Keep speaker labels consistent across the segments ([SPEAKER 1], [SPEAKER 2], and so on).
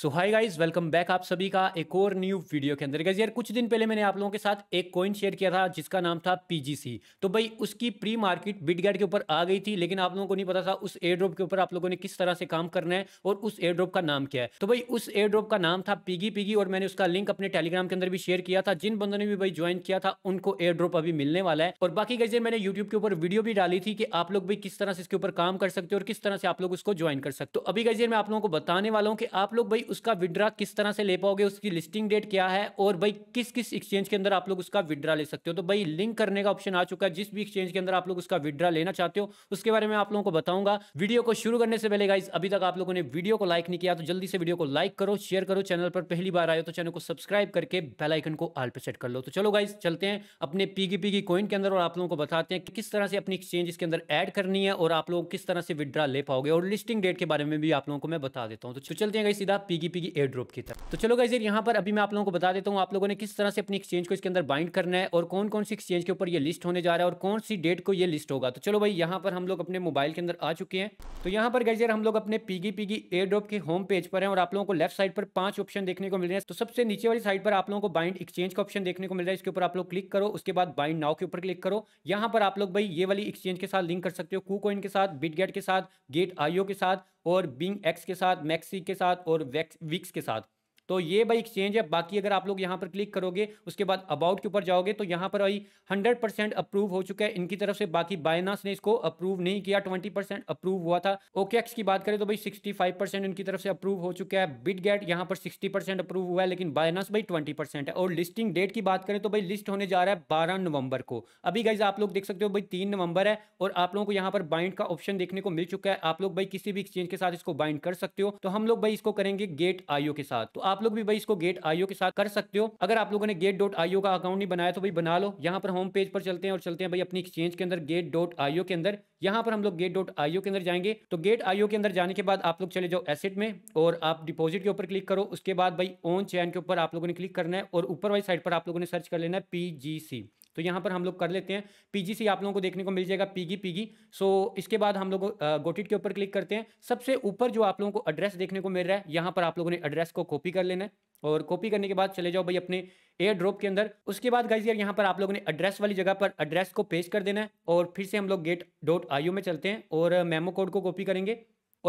[SPEAKER 1] सो hi guys welcome back आप सभी का एक और न्यू वीडियो के अंदर यार कुछ दिन पहले मैंने आप लोगों के साथ एक कॉइन शेयर किया था जिसका नाम था पीजीसी तो भाई उसकी प्री मार्केट बिटगैट के ऊपर आ गई थी लेकिन आप लोगों को नहीं पता था उस एयर ड्रॉप के ऊपर आप लोगों ने किस तरह से काम करना है और उस एयर ड्रॉप का नाम क्या है तो भाई उस एयर ड्रॉप का नाम था पीगी पीगी और मैंने उसका लिंक अपने टेलीग्राम के अंदर भी शेयर किया था जिन बंदों ने भी भाई ज्वाइन किया था उनको एयर ड्रॉप अभी मिलने वाला है और बाकी गाइज मैंने यूट्यूब के ऊपर वीडियो भी डाली थी कि आप लोग भाई किस तरह से इसके ऊपर काम कर सकते हो और किस तरह से आप लोग उसको ज्वाइन कर सकते हो तो अभी गाइज मैं आप लोगों को बताने वाला हूँ कि आप लोग भाई उसका विड्रा किस तरह से ले पाओगे उसकी लिस्टिंग डेट क्या है और भाई किस किस एक्सचेंज के अंदर आप लोग उसका विड्रा ले सकते हो तो भाई लिंक करने का ऑप्शन आ चुका है जिस भी एक्सचेंज के अंदर आप लोग उसका विड्रा लेना चाहते हो उसके बारे में आप लोगों को बताऊंगा वीडियो को शुरू करने से पहले गाइज अभी तक आप लोगों ने वीडियो को लाइक नहीं किया तो जल्दी से वीडियो को लाइक करो शेयर करो चैनल पर पहली बार आए तो चैनल को सब्सक्राइब करके बेलाइकन को आल पर सेट कर लो तो चलो गाइज चलते हैं अपने पीगी पीगी कॉइन के अंदर और आप लोगों को बताते हैं कि किस तरह से अपनी एक्सचेंज इसके अंदर एड करनी है और आप लोग किस तरह से विड्रा ले पाओगे और लिस्टिंग डेट के बारे में भी आप लोगों को मैं बता देता हूँ तो चलते हैं गाइस सीधा पी पीगीपी की एयर ड्रॉप की तरफ तो चलो गाइज यहाँ पर अभी मैं आप लोगों को बता देता हूँ आप लोगों ने किस तरह से अपनी एक्सचेंज को इसके अंदर बाइंड करना है और कौन कौन सी एक्सचेंज के ऊपर ये लिस्ट होने जा रहा है और कौन सी डेट को ये लिस्ट होगा तो चलो भाई यहाँ पर हम लोग अपने मोबाइल के अंदर आ चुके हैं तो यहाँ पर गाइजर हम लोग अपने पीगी पीगी एयर ड्रॉप के होम पेज पर है और आप लोगों को लेफ्ट साइड पर पांच ऑप्शन देखने को मिल रहे हैं तो सबसे नीचे वाली साइड पर आप लोगों को बाइंड एक्सचेंज का ऑप्शन देखने को मिल रहा है इसके ऊपर आप लोग क्लिक करो उसके बाद बाइंड नाउ के ऊपर क्लिक करो यहाँ पर आप लोग भाई ये वाली एक्सचेंज के साथ लिंक कर सकते हो कू के साथ बिटगेट के साथ गेट आईओ के साथ और बिंग एक्स के साथ मैक्सी के साथ और वैक्स विक्स के साथ तो ये भाई एक्सचेंज है बाकी अगर आप लोग यहाँ पर क्लिक करोगे उसके बाद अबाउट के ऊपर जाओगे तो यहाँ पर भाई हंड्रेड परसेंट अप्रूव हो चुका है इनकी तरफ से बाकी बायनास ने इसको अप्रूव नहीं किया ट्वेंटी परसेंट अप्रूव हुआ था ओकेक्स की बात करें तो भाई सिक्सटी परसेंट इनकी तरफ से अप्रूव हो चुका है बिट गेट यहाँ पर सिक्सटी परसेंट अप्रूव हुआ है लेकिन बायनास भाई ट्वेंटी परसेंट है और लिस्टिंग डेट की बात करें तो भाई लिस्ट होने जा रहा है बारह नवंबर को अभी गाइज आप लोग देख सकते हो भाई तीन नवंबर है और आप लोगों को यहाँ पर बाइंड का ऑप्शन देखने को मिल चुका है आप लोग भाई किसी भी एक्सचेंज के साथ इसको बाइंड कर सकते हो तो हम लोग भाई इसको करेंगे गेट आईओ के साथ तो आप आप लोग भी भाई इसको गेट आईओ के साथ कर सकते हो अगर आप लोगों ने गेट डॉट आईओ का अकाउंट नहीं बनाया तो भाई बना लो यहाँ पर होम पेज पर चलते हैं और चलते हैं भाई अपनी एक्सचेंज के अंदर गेट डॉट आईओ के अंदर यहाँ पर हम लोग गेट डॉट आईओ के अंदर जाएंगे तो गेट आईओ के अंदर जाने के बाद आप लोग चले जाओ एसेट में और आप डिपोजिट के ऊपर क्लिक करो उसके बाद भाई ऑन चैन के ऊपर आप लोगों ने क्लिक करना है और ऊपर वाली साइड पर आप लोगों ने सर्च कर लेना है पीजीसी तो यहाँ पर हम लोग कर लेते हैं पीजीसी आप लोगों को देखने को मिल जाएगा पीगी पीगी सो इसके बाद हम लोग गोटिट के ऊपर क्लिक करते हैं सबसे ऊपर जो आप लोगों को एड्रेस देखने को मिल रहा है यहाँ पर आप लोगों ने एड्रेस को कॉपी कर लेना है और कॉपी करने के बाद चले जाओ भाई अपने एयर ड्रॉप के अंदर उसके बाद गाइज यार यहाँ पर आप लोगों ने एड्रेस वाली जगह पर एड्रेस को पेश कर देना है और फिर से हम लोग गेट डॉट आई में चलते हैं और मेमो कोड को कॉपी करेंगे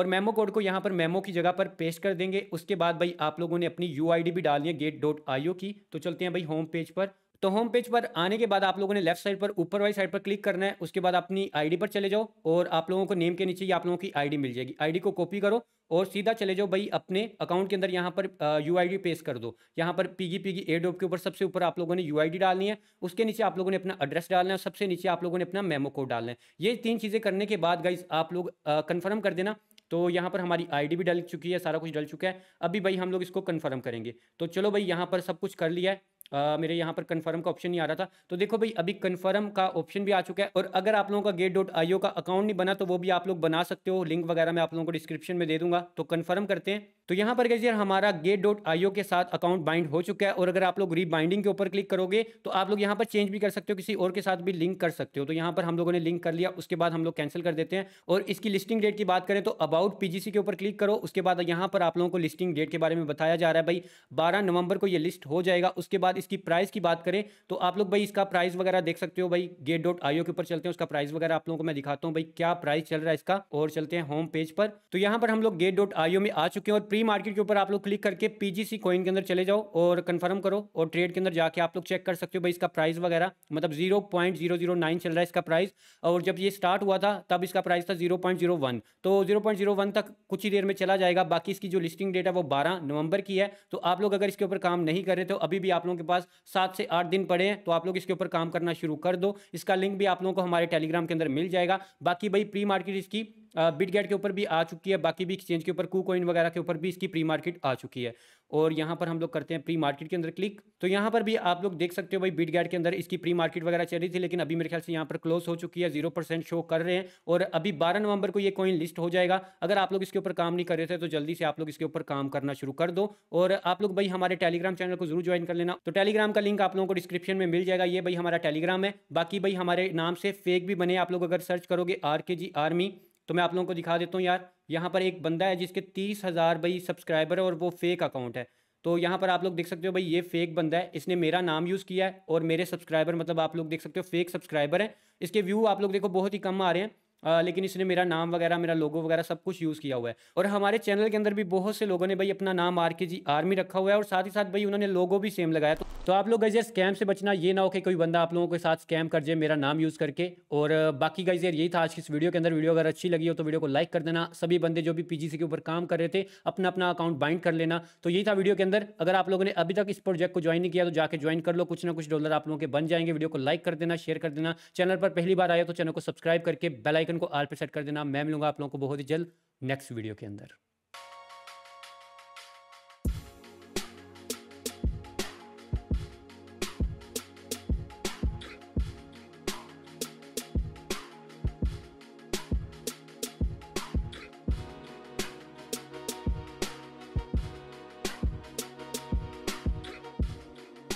[SPEAKER 1] और मेमो कोड को यहाँ पर मेमो की जगह पर पेस्ट कर देंगे उसके बाद भाई आप लोगों ने अपनी यू भी डालनी है गेट डॉट की तो चलते हैं भाई होम पेज पर तो होम पेज पर आने के बाद आप लोगों ने लेफ्ट साइड पर ऊपर वाली साइड पर क्लिक करना है उसके बाद अपनी आईडी पर चले जाओ और आप लोगों को नेम के नीचे ये आप लोगों की आईडी मिल जाएगी आईडी को कॉपी करो और सीधा चले जाओ भाई अपने अकाउंट के अंदर यहाँ पर यू आई पेश कर दो यहाँ पर पीगी पीगी पी के ऊपर सबसे ऊपर आप लोगों ने यू डालनी है उसके नीचे आप लोगों ने अपना एड्रेस डालना है सबसे नीचे आप लोगों ने अपना मेमो कोड डालना है ये तीन चीज़ें करने के बाद गाइज आप लोग कन्फर्म कर देना तो यहाँ पर हमारी आईडी भी डल चुकी है सारा कुछ डल चुका है अभी भाई हम लोग इसको कन्फर्म करेंगे तो चलो भाई यहाँ पर सब कुछ कर लिया है आ, मेरे यहाँ पर कन्फर्म का ऑप्शन नहीं आ रहा था तो देखो भाई अभी कन्फर्म का ऑप्शन भी आ चुका है और अगर आप लोगों का गेट डॉट आईओ का अकाउंट नहीं बना तो वो भी आप लोग बना सकते हो लिंक वगैरह मैं आप लोगों को डिस्क्रिप्शन में दे दूंगा तो कन्फर्म करते हैं तो यहाँ पर गैस यार हमारा गेट डॉट आईओ के साथ अकाउंट बाइंड हो चुका है और अगर आप लोग रीबाइंडिंग के ऊपर क्लिक करोगे तो आप लोग यहाँ पर चेंज भी कर सकते हो किसी और के साथ भी लिंक कर सकते हो तो यहाँ पर हम लोगों ने लिंक कर लिया उसके बाद हम लोग कैंसिल कर देते हैं और इसकी लिस्टिंग डेट की बात करें तो अबाउट पीजीसी के ऊपर क्लिक करो उसके बाद यहाँ पर आप लोगों को लिस्टिंग डेट के बारे में बताया जा रहा है भाई बारह नवंबर को ये लिस्ट हो जाएगा उसके बाद इसकी प्राइस की बात करें तो आप लोग भाई इसका प्राइस वगैरह देख सकते हो भाई गेट डॉट आईओ के ऊपर चलते हैं उसका प्राइस वगैरह आप लोगों को मैं दिखाता हूँ भाई क्या प्राइस चल रहा है इसका और चलते हैं होम पेज पर तो यहाँ पर हम लोग गेट डॉट आईओ में आ चुके हैं और प्री प्री मार्केट के ऊपर आप लोग क्लिक करके पीजीसी कॉइन के अंदर चले जाओ और कंफर्म करो और ट्रेड के अंदर जाके आप लोग चेक कर सकते हो भाई इसका प्राइस वगैरह मतलब zero point zero zero nine चल रहा है इसका प्राइस और जब ये स्टार्ट हुआ था तब इसका प्राइस था जीरो पॉइंट जीरो वन तो जीरो पॉइंट जीरो वन तक कुछ ही देर में चला जाएगा बाकी इसकी जो लिस्टिंग डेट है वो बारह नवंबर की है तो आप लोग अगर इसके ऊपर काम नहीं कर रहे तो अभी भी आप लोगों के पास सात से आठ दिन पड़े हैं तो आप लोग इसके ऊपर काम करना शुरू कर दो इसका लिंक भी आप लोगों को हमारे टेलीग्राम के अंदर मिल जाएगा बाकी भाई प्री मार्केट इसकी बिटगेट के ऊपर भी आ चुकी है बाकी भी एक्सचेंज के ऊपर कू कोइन वगैरह के ऊपर भी इसकी प्री मार्केट आ चुकी है और यहाँ पर हम लोग करते हैं प्री मार्केट के अंदर क्लिक तो यहाँ पर भी आप लोग देख सकते हो भाई बिटगेट के अंदर इसकी प्री मार्केट वगैरह चल रही थी लेकिन अभी मेरे ख्याल से यहाँ पर क्लोज हो चुकी है जीरो परसेंट शो कर रहे हैं और अभी बारह नवंबर को ये कॉइन लिस्ट हो जाएगा अगर आप लोग इसके ऊपर काम नहीं कर रहे थे तो जल्दी से आप लोग इसके ऊपर काम करना शुरू कर दो और आप लोग भाई हमारे टेलीग्राम चैनल को जरूर ज्वाइन कर लेना तो टेलीग्राम का लिंक आप लोगों को डिस्क्रिप्शन में मिल जाएगा ये भाई हमारा टेलीग्राम है बाकी भाई हमारे नाम से फेक भी बने आप लोग अगर सर्च करोगे आर के जी आर्मी तो मैं आप लोगों को दिखा देता हूँ यार यहाँ पर एक बंदा है जिसके तीस हज़ार भाई सब्सक्राइबर है और वो फेक अकाउंट है तो यहाँ पर आप लोग देख सकते हो भाई ये फेक बंदा है इसने मेरा नाम यूज़ किया है और मेरे सब्सक्राइबर मतलब आप लोग देख सकते हो फेक सब्सक्राइबर है इसके व्यू आप लोग देखो बहुत ही कम आ रहे हैं आ, लेकिन इसने मेरा नाम वगैरह मेरा लोगो वगैरह सब कुछ यूज़ किया हुआ है और हमारे चैनल के अंदर भी बहुत से लोगों ने भाई अपना नाम आर के जी आर्मी रखा हुआ है और साथ ही साथ भाई उन्होंने लोगो भी सेम लगाया तो, तो आप लोग गजर स्कैम से बचना ये ना हो कि कोई बंदा आप लोगों के साथ स्कैम कर जाए मेरा नाम यूज़ करके और बाकी गजर यही था आज की इस वीडियो के अंदर वीडियो अगर अच्छी लगी हो तो वीडियो को लाइक कर देना सभी बंदे जो भी पीजीसी के ऊपर काम कर रहे थे अपना अपना अकाउंट बाइंड कर लेना तो यही था वीडियो के अंदर अगर आप लोगों ने अभी तक इस प्रोजेक्ट को ज्वाइन नहीं किया तो जाकर ज्वाइन कर लो कुछ ना कुछ डॉलर आप लोगों के बन जाएंगे वीडियो को लाइक कर देना शेयर कर देना चैनल पर पहली बार आया तो चैनल को सब्सक्राइब करके बेलाइक आइकन को आल पर सेट कर देना मैं मिलूंगा आप लोगों को बहुत ही जल्द नेक्स्ट वीडियो के अंदर